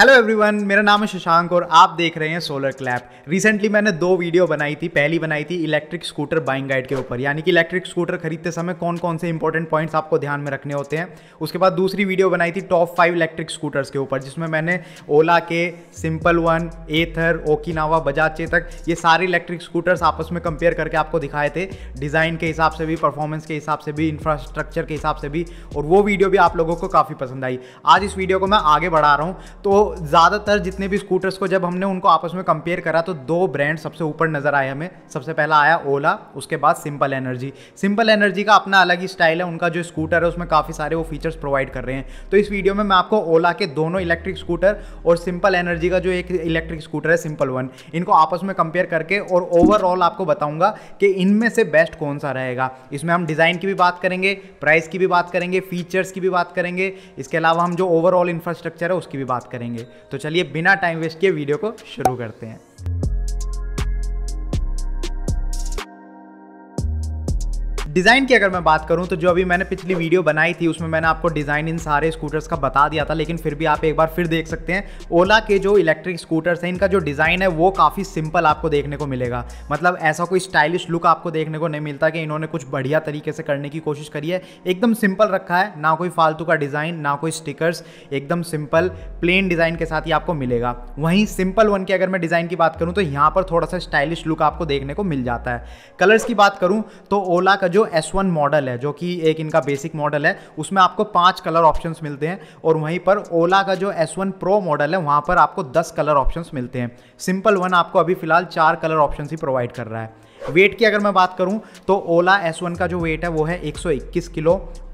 hello everyone मेरा नाम है शशांक और आप देख रहे हैं सोलर क्लैप रिसेंटली मैंने दो वीडियो बनाई थी पहली बनाई थी इलेक्ट्रिक स्कूटर बाइंग गाइड के ऊपर यानी कि इलेक्ट्रिक स्कूटर खरीदते समय कौन कौन से इंपॉर्टेंट पॉइंट्स आपको ध्यान में रखने होते हैं उसके बाद दूसरी वीडियो बनाई थी टॉप फाइव इलेक्ट्रिक स्कूटर्स के ऊपर जिसमें मैंने ओला के Simple One Ather Okinawa Bajaj Chetak ये सारे इलेक्ट्रिक स्कूटर्स आपस में कंपेयर करके आपको दिखाए थे डिज़ाइन के हिसाब से भी परफॉर्मेंस के हिसाब से भी इंफ्रास्ट्रक्चर के हिसाब से भी और वो वीडियो भी आप लोगों को काफ़ी पसंद आई आज इस वीडियो को मैं आगे बढ़ा रहा हूँ तो ज़्यादातर जितने भी स्कूटर्स को जब हमने उनको आपस में कंपेयर करा तो दो ब्रांड सबसे ऊपर नज़र आए हमें सबसे पहला आया ओला उसके बाद सिंपल एनर्जी सिंपल एनर्जी का अपना अलग ही स्टाइल है उनका जो स्कूटर है उसमें काफ़ी सारे वो फीचर्स प्रोवाइड कर रहे हैं तो इस वीडियो में मैं आपको ओला के दोनों इलेक्ट्रिक स्कूटर और सिंपल एनर्जी का जो एक इलेक्ट्रिक स्कूटर है सिंपल वन इनको आपस में कंपेयर करके और ओवरऑल आपको बताऊंगा कि इनमें से बेस्ट कौन सा रहेगा इसमें हम डिज़ाइन की भी बात करेंगे प्राइस की भी बात करेंगे फीचर्स की भी बात करेंगे इसके अलावा हम जो ओवरऑल इंफ्रास्ट्रक्चर है उसकी भी बात करेंगे तो चलिए बिना टाइम वेस्ट किए वीडियो को शुरू करते हैं डिज़ाइन की अगर मैं बात करूँ तो जो अभी मैंने पिछली वीडियो बनाई थी उसमें मैंने आपको डिज़ाइन इन सारे स्कूटर्स का बता दिया था लेकिन फिर भी आप एक बार फिर देख सकते हैं ओला के जो इलेक्ट्रिक स्कूटर्स हैं इनका जो डिज़ाइन है वो काफ़ी सिंपल आपको देखने को मिलेगा मतलब ऐसा कोई स्टाइलिश लुक आपको देखने को नहीं मिलता कि इन्होंने कुछ बढ़िया तरीके से करने की कोशिश करी है एकदम सिंपल रखा है ना कोई फालतू का डिज़ाइन ना कोई स्टिकर्स एकदम सिंपल प्लेन डिज़ाइन के साथ ही आपको मिलेगा वहीं सिंपल वन की अगर मैं डिज़ाइन की बात करूँ तो यहाँ पर थोड़ा सा स्टाइलिश लुक आपको देखने को मिल जाता है कलर्स की बात करूँ तो ओला का जो जो एस वन मॉडल है जो कि एक इनका बेसिक मॉडल है उसमें आपको पांच कलर ऑप्शन मिलते हैं और वहीं पर ओला का जो एस वन प्रो मॉडल है वहां पर आपको दस कलर ऑप्शन मिलते हैं सिंपल वन आपको अभी फिलहाल चार कलर ऑप्शन ही प्रोवाइड कर रहा है वेट की अगर मैं बात करूं तो ओला एस का जो वेट है वो है 121 kilo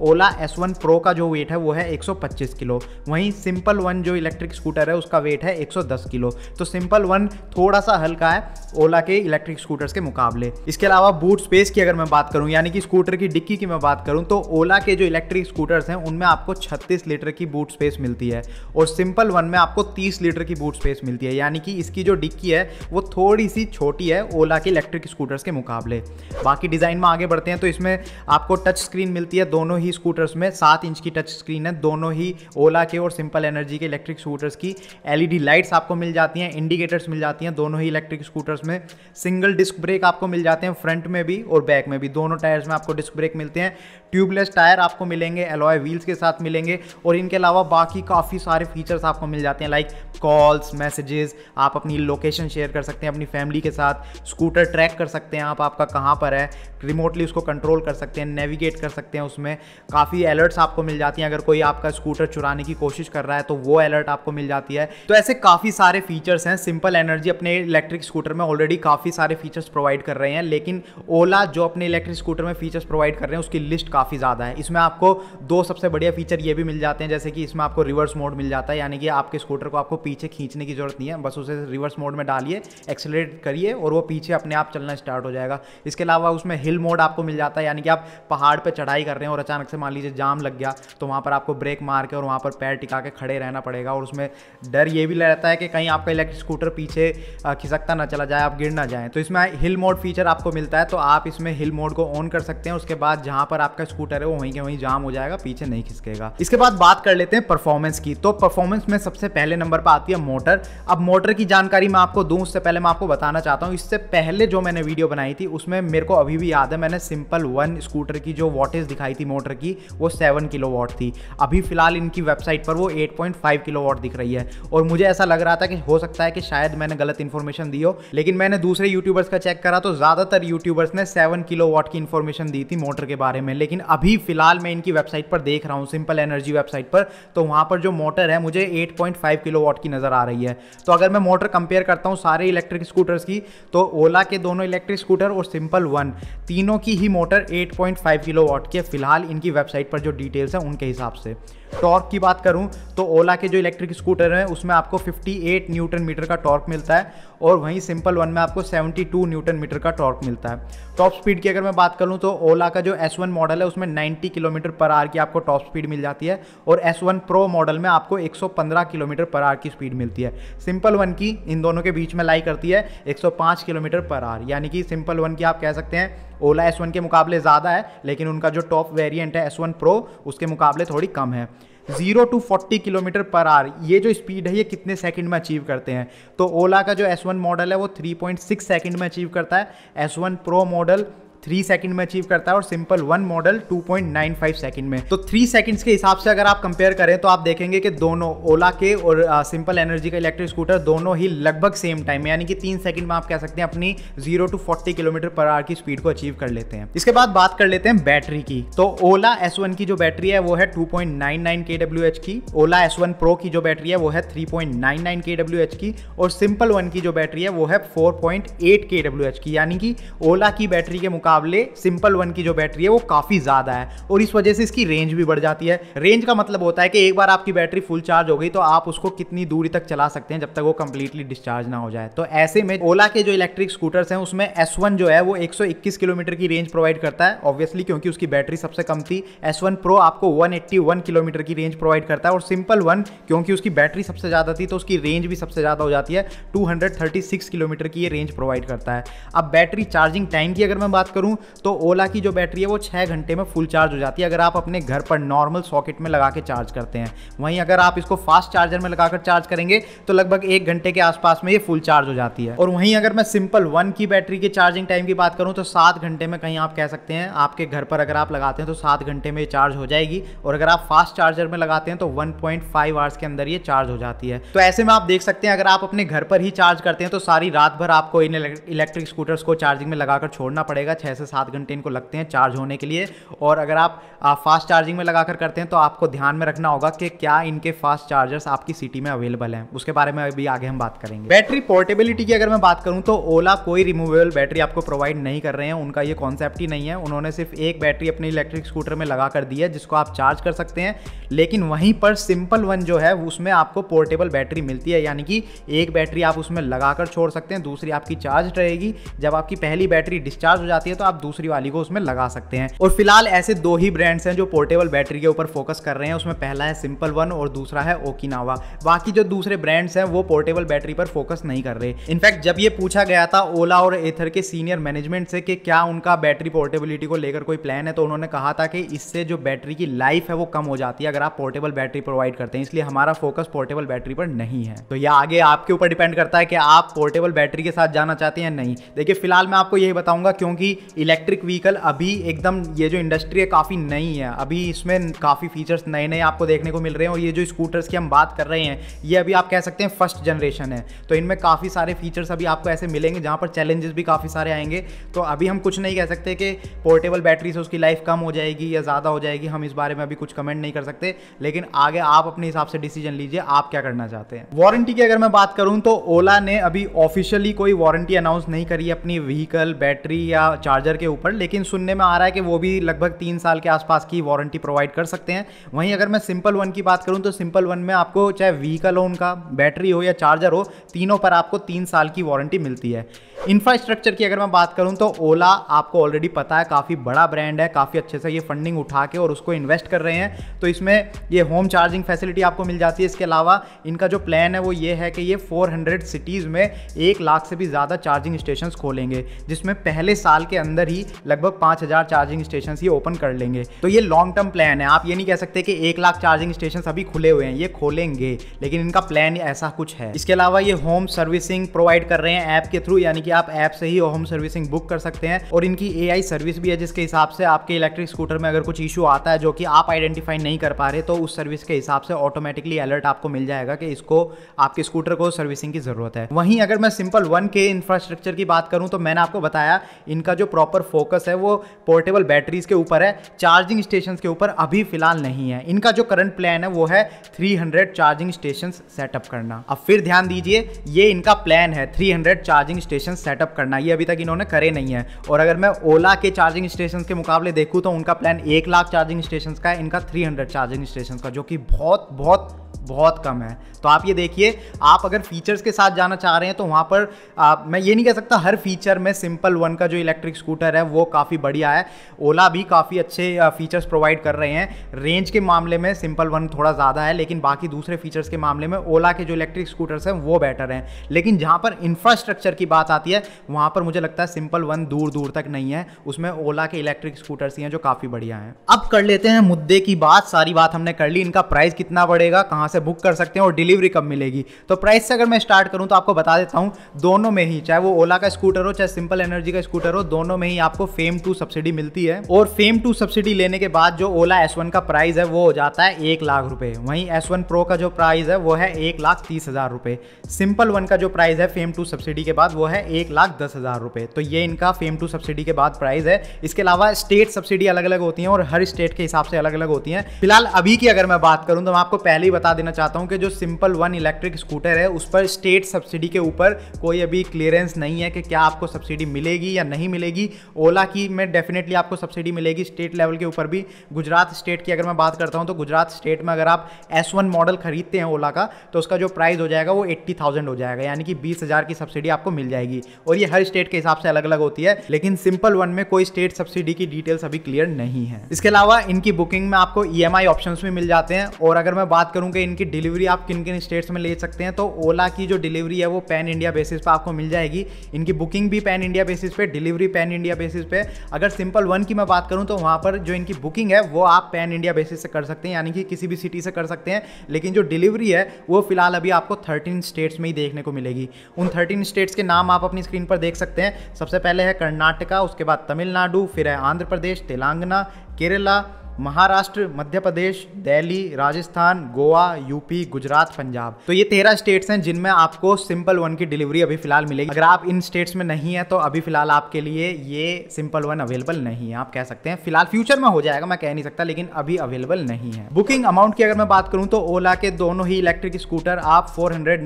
Ola S one Pro का जो वेट है वो है 125 किलो वहीं सिंपल वन जो इलेक्ट्रिक स्कूटर है उसका वेट है 110 किलो तो सिंपल वन थोड़ा सा हल्का है ओला के इलेक्ट्रिक स्कूटर्स के मुकाबले इसके अलावा बूट स्पेस की अगर मैं बात करूँ यानी कि स्कूटर की डिक्की की मैं बात करूँ तो ओला के जो इलेक्ट्रिक स्कूटर्स हैं उनमें आपको छत्तीस लीटर की बूट स्पेस मिलती है और सिंपल वन में आपको तीस लीटर की बूट स्पेस मिलती है यानी कि इसकी जो डिक्की है वो थोड़ी सी छोटी है ओला के इलेक्ट्रिक स्कूटर्स के मुकाबले बाकी डिज़ाइन में आगे बढ़ते हैं तो इसमें आपको टच स्क्रीन मिलती है दोनों ही स्कूटर्स में सात इंच की टच स्क्रीन है दोनों ही ओला के और सिंपल एनर्जी के इलेक्ट्रिक स्कूटर्स की एलईडी लाइट्स आपको मिल जाती हैं इंडिकेटर्स मिल जाती हैं दोनों ही इलेक्ट्रिक स्कूटर्स में सिंगल डिस्क ब्रेक आपको मिल जाते हैं फ्रंट में भी और बैक में भी दोनों टायर्स में आपको डिस्क ब्रेक मिलते हैं ट्यूबलेस टायर आपको मिलेंगे एलोए व्हील्स के साथ मिलेंगे और इनके अलावा बाकी काफ़ी सारे फीचर्स आपको मिल जाते हैं लाइक कॉल्स मैसेजेस आप अपनी लोकेशन शेयर कर सकते हैं अपनी फैमिली के साथ स्कूटर ट्रैक कर सकते हैं सकते हैं आप आपका कहाँ पर है रिमोटली उसको कंट्रोल कर सकते हैं नेविगेट कर सकते हैं उसमें काफ़ी अलर्ट्स आपको मिल जाती हैं अगर कोई आपका स्कूटर चुराने की कोशिश कर रहा है तो वो अलर्ट आपको मिल जाती है तो ऐसे काफ़ी सारे फीचर्स हैं सिंपल एनर्जी अपने इलेक्ट्रिक स्कूटर में ऑलरेडी काफ़ी सारे फीचर्स प्रोवाइड कर रहे हैं लेकिन ओला जो अपने इलेक्ट्रिक स्कूटर में फीचर्स प्रोवाइड कर रहे हैं उसकी लिस्ट काफ़ी ज़्यादा है इसमें आपको दो सबसे बढ़िया फीचर ये भी मिल जाते हैं जैसे कि इसमें आपको रिवर्स मोड मिल जाता है यानी कि आपके स्कूटर को आपको पीछे खींचने की जरूरत नहीं है बस उसे रिवर्स मोड में डालिए एक्सेलरेट करिए और वो पीछे अपने आप चलना स्टार्ट स्टार्ट हो जाएगा इसके अलावा उसमें हिल मोड आपको मिल जाता है यानी कि आप पहाड़ पर चढ़ाई कर रहे हैं और अचानक से मान लीजिए जाम लग गया तो वहाँ पर आपको ब्रेक मार के और वहाँ पर पैर टिका के खड़े रहना पड़ेगा और उसमें डर ये भी रहता है कि कहीं आपका इलेक्ट्रिक स्कूटर पीछे खिसकता ना चला जाए आप गिर ना जाए तो इसमें हिल मोड फीचर आपको मिलता है तो आप इसमें हिल मोड को ऑन कर सकते हैं उसके बाद जहाँ पर आपका स्कूटर है वो वहीं के वहीं जाम हो जाएगा पीछे नहीं खिसकेगा इसके बाद बात कर लेते हैं परफॉर्मेंस की तो परफॉर्मेंस में सबसे पहले नंबर पर आती है मोटर अब मोटर की जानकारी मैं आपको दूँ उससे पहले मैं आपको बताना चाहता हूँ इससे पहले जो मैंने वीडियो वीडियो बनाई थी उसमें मेरे को अभी भी याद है मैंने सिंपल वन स्कूटर की जो वॉटेज दिखाई थी मोटर की वो सेवन किलो वॉट थी अभी फिलहाल इनकी वेबसाइट पर वो eight point five kilowatt दिख रही है और मुझे ऐसा लग रहा था कि हो सकता है कि शायद मैंने गलत इन्फॉर्मेशन दी हो लेकिन मैंने दूसरे यूट्यूबर्स का चेक करा तो ज़्यादातर यूट्यूबर्स ने सेवन किलो वॉट की इन्फॉर्मेशन दी थी मोटर के बारे में लेकिन अभी फिलहाल मैं इनकी वेबसाइट पर देख रहा हूँ सिंपल एनर्जी वेबसाइट पर तो वहाँ पर जो मोटर है मुझे एट किलो वॉट की नज़र आ रही है तो अगर मैं मोटर कंपेयर करता हूँ सारे इलेक्ट्रिक स्कूटर्स की तो ओला के दोनों इलेक्ट्रिक इलेक्ट्रिक स्कूटर और सिंपल वन तीनों की ही मोटर 8.5 किलो की है फिलहाल इनकी वेबसाइट पर जो डिटेल्स हैं उनके हिसाब से टॉर्क की बात करूं तो ओला के जो इलेक्ट्रिक स्कूटर हैं उसमें आपको 58 न्यूटन मीटर का टॉर्क मिलता है और वहीं सिंपल वन में आपको 72 न्यूटन मीटर का टॉर्क मिलता है टॉप स्पीड की अगर मैं बात करूँ तो ओला का जो एस वन मॉडल है उसमें 90 किलोमीटर पर आर की आपको टॉप स्पीड मिल जाती है और एस वन प्रो मॉडल में आपको 115 किलोमीटर पर आर की स्पीड मिलती है सिंपल वन की इन दोनों के बीच में लाई करती है 105 किलोमीटर पर आर यानी कि सिंपल वन की आप कह सकते हैं ओला एस के मुकाबले ज़्यादा है लेकिन उनका जो टॉप वेरियंट है एस वन प्रो उसके मुकाबले थोड़ी कम है जीरो टू फोर्टी किलोमीटर पर आर ये जो स्पीड है ये कितने सेकंड में अचीव करते हैं तो ओला का जो एस वन मॉडल है वो थ्री पॉइंट सिक्स सेकेंड में अचीव करता है S one pro model three second में अचीव करता है और simple one model two point nine five second में तो थ्री सेकंड्स के हिसाब से अगर आप कंपेयर करें तो आप देखेंगे कि दोनों ओला के और सिंपल uh, एनर्जी का इलेक्ट्रिक स्कूटर दोनों ही लगभग सेम टाइम में यानी कि तीन सेकंड में आप कह सकते हैं अपनी zero to forty kilometre per hour की स्पीड को अचीव कर लेते हैं इसके बाद बात कर लेते हैं बैटरी की तो ओला एस की जो बैटरी है वो है टू पॉइंट की ओला एस प्रो की जो बैटरी है वो है थ्री पॉइंट की और सिंपल वन की जो बैटरी है वो है four point eight K W H की यानी कि ओला की बैटरी के मुकाबले मुकाबले सिंपल वन की जो बैटरी है वो काफ़ी ज़्यादा है और इस वजह से इसकी रेंज भी बढ़ जाती है रेंज का मतलब होता है कि एक बार आपकी बैटरी फुल चार्ज हो गई तो आप उसको कितनी दूरी तक चला सकते हैं जब तक वो कंप्लीटली डिस्चार्ज ना हो जाए तो ऐसे में ओला के जो इलेक्ट्रिक स्कूटर्स हैं उसमें एस जो है वो एक किलोमीटर की रेंज प्रोवाइड करता है ऑब्वियसली क्योंकि उसकी बैटरी सबसे कम थी एस प्रो आपको वन किलोमीटर की रेंज प्रोवाइड करता है और सिंपल वन क्योंकि उसकी बैटरी सबसे ज़्यादा थी तो उसकी रेंज भी सबसे ज़्यादा हो जाती है टू किलोमीटर की ये रेंज प्रोवाइड करता है अब बैटरी चार्जिंग टाइम की अगर मैं बात करूँ करूँ तो ओला की जो बैटरी है वो छः घंटे में फुल चार्ज हो जाती है अगर आप अपने घर पर नॉर्मल सॉकेट में लगा के चार्ज करते हैं वहीं अगर आप इसको फास्ट चार्जर में लगाकर चार्ज करेंगे तो लगभग एक घंटे के आसपास में ये फुल चार्ज हो जाती है और वहीं अगर मैं सिंपल वन की बैटरी के चार्जिंग टाइम की बात करूँ तो सात घंटे में कहीं आप कह सकते हैं आपके घर पर अगर आप लगाते हैं तो सात घंटे में चार्ज हो जाएगी और अगर आप फास्ट चार्जर में लगाते हैं तो वन पॉइंट फाइव आवर्स के अंदर ये चार्ज हो जाती है तो ऐसे में आप देख सकते हैं अगर आप अपने घर पर ही चार्ज करते हैं तो सारी रात भर आपको इन इलेक्ट्रिक स्कूटर्स को चार्जिंग में लगाकर छोड़ना पड़ेगा छः से सात घंटे इनको लगते हैं चार्ज होने के लिए और अगर आप फास्ट चार्जिंग में लगा कर करते हैं तो आपको ध्यान में रखना होगा कि क्या इनके फास्ट चार्जर्स आपकी सिटी में अवेलेबल हैं उसके बारे में अभी आगे हम बात करेंगे बैटरी पोर्टेबिलिटी की अगर मैं बात करूँ तो ओला कोई रिमूवेबल बैटरी आपको प्रोवाइड नहीं कर रहे हैं उनका ये कॉन्सेप्ट ही नहीं है उन्होंने सिर्फ एक बैटरी अपने इलेक्ट्रिक स्कूटर में लगा कर दी है जिसको आप चार्ज कर सकते हैं लेकिन वहीं पर सिंपल वन जो है उसमें आपको पोर्टेबल बैटरी मिलती है यानी कि एक बैटरी आप उसमें लगाकर छोड़ सकते हैं दूसरी आपकी चार्ज रहेगी जब आपकी पहली बैटरी डिस्चार्ज हो जाती है तो आप दूसरी वाली को उसमें लगा सकते हैं और फिलहाल ऐसे दो ही ब्रांड्स हैं जो पोर्टेबल बैटरी के ऊपर फोकस कर रहे हैं उसमें पहला है सिंपल वन और दूसरा है ओकिनावा बाकी जो दूसरे ब्रांड्स हैं वो पोर्टेबल बैटरी पर फोकस नहीं कर रहे इनफैक्ट जब ये पूछा गया था ओला और एथर के सीनियर मैनेजमेंट से कि क्या उनका बैटरी पोर्टेबिलिटी को लेकर कोई प्लान है तो उन्होंने कहा था कि इससे जो बैटरी की लाइफ है वो कम हो जाती है अगर आप पोर्टेबल बैटरी प्रोवाइड करते हैं इसलिए हमारा फोकस पोर्टेबल बैटरी पर नहीं है तो यह आगे आपके ऊपर डिपेंड करता है कि आप पोर्टेबल बैटरी के साथ जाना चाहते हैं नहीं देखिए फिलहाल मैं आपको यही बताऊंगा क्योंकि इलेक्ट्रिक व्हीकल अभी एकदम ये जो इंडस्ट्री है काफ़ी नई है अभी इसमें काफ़ी फीचर्स नए नए आपको देखने को मिल रहे हैं और ये जो स्कूटर्स की हम बात कर रहे हैं ये अभी आप कह सकते हैं फर्स्ट जनरेशन है तो इनमें काफ़ी सारे फीचर्स अभी आपको ऐसे मिलेंगे जहाँ पर चैलेंजेस भी काफ़ी सारे आएंगे तो अभी हम कुछ नहीं कह सकते कि पोर्टेबल बैटरी से उसकी लाइफ कम हो जाएगी या ज़्यादा हो जाएगी हम इस बारे में अभी कुछ कमेंट नहीं कर सकते लेकिन आगे आप अपने हिसाब से डिसीजन लीजिए आप क्या करना चाहते हैं वारंटी की अगर मैं बात करूँ तो ओला ने अभी ऑफिशियली कोई वारंटी अनाउंस नहीं करी अपनी व्हीकल बैटरी या चार्ज चार्जर के ऊपर लेकिन सुनने में आ रहा है कि वो भी लगभग तीन साल के आसपास की वारंटी प्रोवाइड कर सकते हैं वहीं अगर मैं सिंपल वन की बात करूँ तो सिंपल वन में आपको चाहे व्हीकल हो उनका बैटरी हो या चार्जर हो तीनों पर आपको तीन साल की वारंटी मिलती है इंफ्रास्ट्रक्चर की अगर मैं बात करूँ तो ओला आपको ऑलरेडी पता है काफ़ी बड़ा ब्रांड है काफ़ी अच्छे से ये फंडिंग उठा के और उसको इन्वेस्ट कर रहे हैं तो इसमें ये होम चार्जिंग फैसिलिटी आपको मिल जाती है इसके अलावा इनका जो प्लान है वो ये है कि ये 400 सिटीज़ में एक लाख से भी ज़्यादा चार्जिंग स्टेशन खोलेंगे जिसमें पहले साल के अंदर ही लगभग पाँच हज़ार चार्जिंग स्टेशन ही ओपन कर लेंगे तो ये लॉन्ग टर्म प्लान है आप ये नहीं कह सकते कि एक लाख चार्जिंग स्टेशन अभी खुले हुए हैं ये खोलेंगे लेकिन इनका प्लान ऐसा कुछ है इसके अलावा ये होम सर्विसिंग प्रोवाइड कर रहे हैं ऐप के थ्रू यानी कि आप ऐप से ही होम सर्विसिंग बुक कर सकते हैं और इनकी ए सर्विस भी है जिसके हिसाब से आपके इलेक्ट्रिक स्कूटर में अगर कुछ इशू आता है जो कि आप आइडेंटिफाई नहीं कर पा रहे तो उस सर्विस के हिसाब से ऑटोमेटिकली अलर्ट आपको मिल जाएगा कि इसको आपके स्कूटर को सर्विसिंग की जरूरत है वहीं अगर मैं सिंपल वन के इंफ्रास्ट्रक्चर की बात करूं तो मैंने आपको बताया इनका जो प्रॉपर फोकस है वो पोर्टेबल बैटरीज के ऊपर है चार्जिंग स्टेशन के ऊपर अभी फिलहाल नहीं है इनका जो करंट प्लान है वो है 300 चार्जिंग स्टेशन सेटअप करना अब फिर ध्यान दीजिए ये इनका प्लान है 300 चार्जिंग स्टेशन सेटअप करना ये अभी तक इन्होंने करे नहीं है और अगर मैं ओला के चार्जिंग स्टेशन के मुकाबले देखूँ तो उनका प्लान एक लाख चार्जिंग स्टेशन का है इनका थ्री चार्जिंग स्टेशन का जो कि बहुत बहुत बहुत कम है तो आप ये देखिए आप अगर फीचर्स के साथ जाना चाह रहे हैं तो वहाँ पर आ, मैं ये नहीं कह सकता हर फीचर में सिंपल वन का जो इलेक्ट्रिक स्कूटर है वो काफ़ी बढ़िया है ओला भी काफ़ी अच्छे फीचर्स प्रोवाइड कर रहे हैं रेंज के मामले में सिंपल वन थोड़ा ज़्यादा है लेकिन बाकी दूसरे फीचर्स के मामले में ओला के जो इलेक्ट्रिक स्कूटर्स हैं वो बेटर हैं लेकिन जहाँ पर इंफ्रास्ट्रक्चर की बात आती है वहाँ पर मुझे लगता है सिंपल वन दूर दूर तक नहीं है उसमें ओला के इलेक्ट्रिक स्कूटर्स ही हैं जो काफ़ी बढ़िया हैं अब कर लेते हैं मुद्दे की बात सारी बात हमने कर ली इनका प्राइस कितना बढ़ेगा कहाँ से बुक कर सकते हैं और डिलीवरी कब मिलेगी तो प्राइस से अगर मैं स्टार्ट करूँ तो आपको बता देता हूँ दोनों में ही चाहे वो ओला का स्कूटर हो चाहे सिंपल एनर्जी का स्कूटर हो दोनों में ही आपको फेम टू सब्सिडी मिलती है और फेम टू सब्सिडी लेने के बाद जो ओला एस का प्राइस है वो हो जाता है एक लाख रुपये वहीं एस प्रो का जो प्राइस है वो है एक लाख तीस हजार रुपये सिंपल वन का जो प्राइस है फेम टू सब्सिडी के बाद वो है एक लाख दस हजार रुपये तो ये इनका फेम टू सब्सिडी के बाद प्राइस है इसके अलावा स्टेट सब्सिडी अलग अलग होती हैं और हर स्टेट के हिसाब से अलग अलग होती हैं फिलहाल अभी की अगर मैं बात करूँ तो मैं आपको पहले ही बता देना चाहता हूँ कि जो simple apple one electric scooter है उस पर स्टेट सब्सिडी के ऊपर कोई अभी क्लियरेंस नहीं है कि क्या आपको सब्सिडी मिलेगी या नहीं मिलेगी ओला की में डेफिनेटली आपको सब्सिडी मिलेगी स्टेट लेवल के ऊपर भी गुजरात स्टेट की अगर मैं बात करता हूँ तो गुजरात स्टेट में अगर आप एस मॉडल खरीदते हैं ओला का तो उसका जो प्राइस हो जाएगा वो एट्टी हो जाएगा यानी कि बीस की सब्सिडी आपको मिल जाएगी और ये हर स्टेट के हिसाब से अलग अलग होती है लेकिन सिंपल वन में कोई स्टेट सब्सिडी की डिटेल्स अभी क्लियर नहीं है इसके अलावा इनकी बुकिंग में आपको ई एम ऑप्शंस भी मिल जाते हैं और अगर मैं बात करूं कि इनकी डिलीवरी आप किन किन स्टेट्स में ले सकते हैं तो ओला की जो डिलीवरी है वो पैन इंडिया बेसिस पर आपको मिल जाएगी इनकी बुकिंग भी पैन इंडिया बेसिस पे डिलीवरी पैन इंडिया बेसिस पे अगर सिंपल वन की मैं बात करूँ तो वहाँ पर जो इनकी बुकिंग है वो आप पैन इंडिया बेसिस से कर सकते हैं यानी कि किसी भी सिटी से कर सकते हैं लेकिन जो डिलीवरी है वो फिलहाल अभी आपको थर्टीन स्टेट्स में ही देखने को मिलेगी उन थर्टीन स्टेट्स के नाम आप अपनी स्क्रीन पर देख सकते हैं सबसे पहले है कर्नाटका उसके बाद तमिलनाडु फिर है आंध्र प्रदेश तेलंगाना केरला महाराष्ट्र मध्य प्रदेश दिल्ली राजस्थान गोवा यूपी गुजरात पंजाब तो ये तेरह स्टेट्स हैं जिनमें आपको सिंपल वन की डिलीवरी अभी फिलहाल मिलेगी अगर आप इन स्टेट्स में नहीं है तो अभी फिलहाल आपके लिए ये सिंपल वन अवेलेबल नहीं है आप कह सकते हैं फिलहाल फ्यूचर में हो जाएगा मैं कह नहीं सकता लेकिन अभी अवेलेबल नहीं है बुकिंग अमाउंट की अगर मैं बात करूँ तो ओला के दोनों ही इलेक्ट्रिक स्कूटर आप फोर हंड्रेड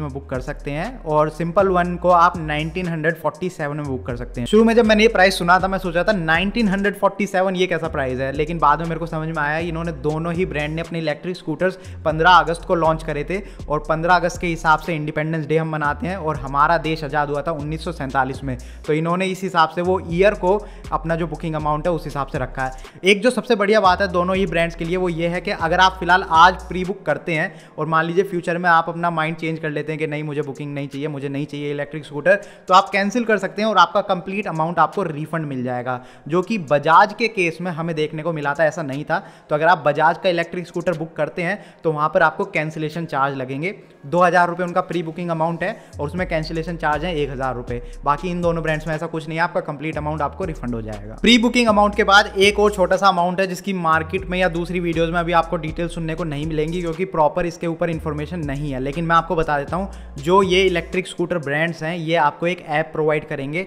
में बुक कर सकते हैं और सिंपल वन को आप नाइनटीन में बुक कर सकते हैं शुरू में जब मैंने ये प्राइस सुना था मैं सोचा था नाइनटीन ये कैसा प्राइस है लेकिन बाद में मेरे को समझ में आया इन्होंने दोनों ही ब्रांड ने अपने इलेक्ट्रिक स्कूटर्स 15 अगस्त को लॉन्च करे थे और 15 अगस्त के हिसाब से इंडिपेंडेंस डे हम मनाते हैं और हमारा देश आज़ाद हुआ था उन्नीस में तो इन्होंने इस हिसाब से वो ईयर को अपना जो बुकिंग अमाउंट है उस हिसाब से रखा है एक जो सबसे बढ़िया बात है दोनों ही ब्रांड्स के लिए वो ये है कि अगर आप फिलहाल आज प्री बुक करते हैं और मान लीजिए फ्यूचर में आप अपना माइंड चेंज कर लेते हैं कि नहीं मुझे बुकिंग नहीं चाहिए मुझे नहीं चाहिए इलेक्ट्रिक स्कूटर तो आप कैंसिल कर सकते हैं और आपका कंप्लीट अमाउंट आपको रिफंड मिल जाएगा जो कि बजाज के केस में हमें देखने को मिला था ऐसा नहीं था तो अगर आप बजाज का इलेक्ट्रिक स्कूटर बुक करते हैं तो वहाँ पर आपको कैंसिलेशन चार्ज लगेंगे दो हज़ार रुपये उनका प्री बुकिंग अमाउंट है और उसमें कैंसिलेशन चार्ज है एक हज़ार रुपये बाकी इन दोनों ब्रांड्स में ऐसा कुछ नहीं है आपका कंप्लीट अमाउंट आपको रिफंड हो जाएगा प्री बुकिंग अमाउंट के बाद एक और छोटा सा अमाउंट है जिसकी मार्केट में या दूसरी वीडियोज़ में अभी आपको डिटेल सुनने को नहीं मिलेंगी क्योंकि प्रॉपर इसके ऊपर इन्फॉर्मेशन नहीं है लेकिन मैं आपको बता देता हूँ जो ये इलेक्ट्रिक स्कूटर ब्रांड्स हैं ये आपको एक ऐप प्रोवाइड करेंगे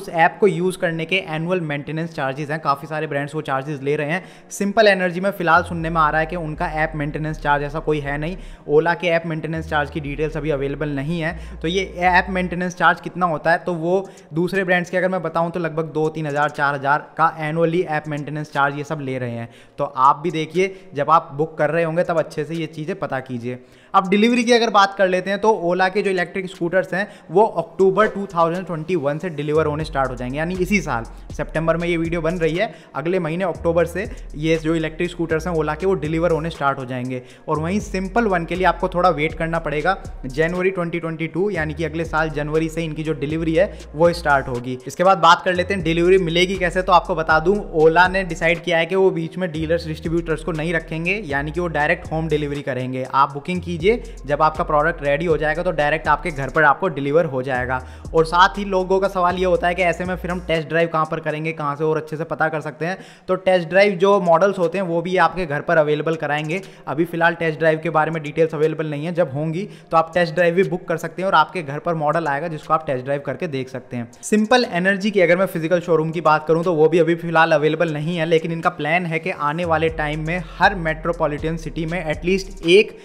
उस ऐप को यूज़ करने के एनुअल मेंटेनेंस चार्जेस हैं काफ़ी सारे ब्रांड्स वो चार्जेस चार्जेस ले रहे हैं सिंपल एनर्जी में फिलहाल सुनने में आ रहा है कि उनका ऐप मेंटेनेंस चार्ज ऐसा कोई है नहीं ओला के ऐप मेंटेनेंस चार्ज की डिटेल्स अभी अवेलेबल नहीं है तो ये ऐप मेंटेनेंस चार्ज कितना होता है तो वो दूसरे ब्रांड्स के अगर मैं बताऊँ तो लगभग दो तीन हज़ार चार हज़ार का एनुअली ऐप मेंटेनेंस चार्ज ये सब ले रहे हैं तो आप भी देखिए जब आप बुक कर रहे होंगे तब अच्छे से ये चीज़ें पता कीजिए अब डिलीवरी की अगर बात कर लेते हैं तो ओला के जो इलेक्ट्रिक स्कूटर्स हैं वो अक्टूबर 2021 से डिलीवर होने स्टार्ट हो जाएंगे यानी इसी साल सितंबर में ये वीडियो बन रही है अगले महीने अक्टूबर से ये जो इलेक्ट्रिक स्कूटर्स हैं ओला के वो डिलीवर होने स्टार्ट हो जाएंगे और वहीं सिंपल वन के लिए आपको थोड़ा वेट करना पड़ेगा जनवरी ट्वेंटी यानी कि अगले साल जनवरी से इनकी जो डिलीवरी है वो स्टार्ट होगी इसके बाद बात कर लेते हैं डिलीवरी मिलेगी कैसे तो आपको बता दूँ ओला ने डिसाइड किया है कि वो बीच में डीलर्स डिस्ट्रीब्यूटर्स को नहीं रखेंगे यानी कि वो डायरेक्ट होम डिलीवरी करेंगे आप बुकिंग कीजिए कीजिए जब आपका प्रोडक्ट रेडी हो जाएगा तो डायरेक्ट आपके घर पर आपको डिलीवर हो जाएगा और साथ ही लोगों का सवाल ये होता है कि ऐसे में फिर हम टेस्ट ड्राइव कहाँ पर करेंगे कहाँ से और अच्छे से पता कर सकते हैं तो टेस्ट ड्राइव जो मॉडल्स होते हैं वो भी आपके घर पर अवेलेबल कराएंगे अभी फिलहाल टेस्ट ड्राइव के बारे में डिटेल्स अवेलेबल नहीं है जब होंगी तो आप टेस्ट ड्राइव भी बुक कर सकते हैं और आपके घर पर मॉडल आएगा जिसको आप टेस्ट ड्राइव करके देख सकते हैं सिंपल एनर्जी की अगर मैं फिजिकल शोरूम की बात करूँ तो वो भी अभी फिलहाल अवेलेबल नहीं है लेकिन इनका प्लान है कि आने वाले टाइम में हर मेट्रोपॉलिटन सिटी में एटलीस्ट एक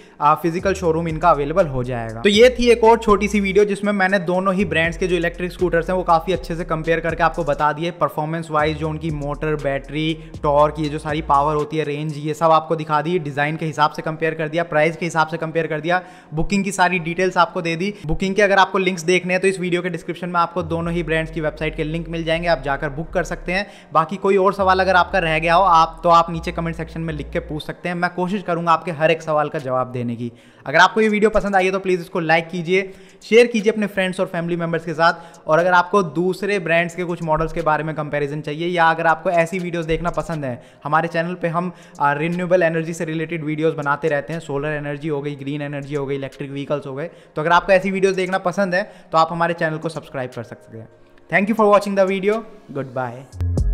फिजिकल शोरूम इनका अवेलेबल हो जाएगा तो ये थी एक और छोटी सी वीडियो जिसमें मैंने दोनों ही ब्रांड्स के जो इलेक्ट्रिक स्कूटर्स हैं वो काफ़ी अच्छे से कंपेयर करके आपको बता दिए परफॉर्मेंस वाइज जो उनकी मोटर बैटरी टॉर्क ये जो सारी पावर होती है रेंज ये सब आपको दिखा दी डिज़ाइन के हिसाब से कंपेयर कर दिया प्राइस के हिसाब से कंपेयर कर दिया बुकिंग की सारी डिटेल्स आपको दे दी बुकिंग के अगर आपको लिंक्स देखने हैं तो इस वीडियो के डिस्क्रिप्शन में आपको दोनों ही ब्रांड्स की वेबसाइट के लिंक मिल जाएंगे आप जाकर बुक कर सकते हैं बाकी कोई और सवाल अगर आपका रह गया हो आप तो आप नीचे कमेंट सेक्शन में लिख के पूछ सकते हैं मैं कोशिश करूंगा आपके हर एक सवाल का जवाब देने देने की अगर आपको ये वीडियो पसंद आई है तो प्लीज़ इसको लाइक कीजिए शेयर कीजिए अपने फ्रेंड्स और फैमिली मेम्बर्स के साथ और अगर आपको दूसरे ब्रांड्स के कुछ मॉडल्स के बारे में कंपेरिजन चाहिए या अगर आपको ऐसी वीडियोज़ देखना पसंद है हमारे चैनल पर हम रिन्यूएबल एनर्जी से रिलेटेड वीडियोज़ बनाते रहते हैं सोलर एनर्जी हो गई ग्रीन एनर्जी हो गई इलेक्ट्रिक व्हीकल्स हो गए तो अगर आपको ऐसी वीडियोज़ देखना पसंद है तो आप हमारे चैनल को सब्सक्राइब कर सकते हैं thank you for watching the video good bye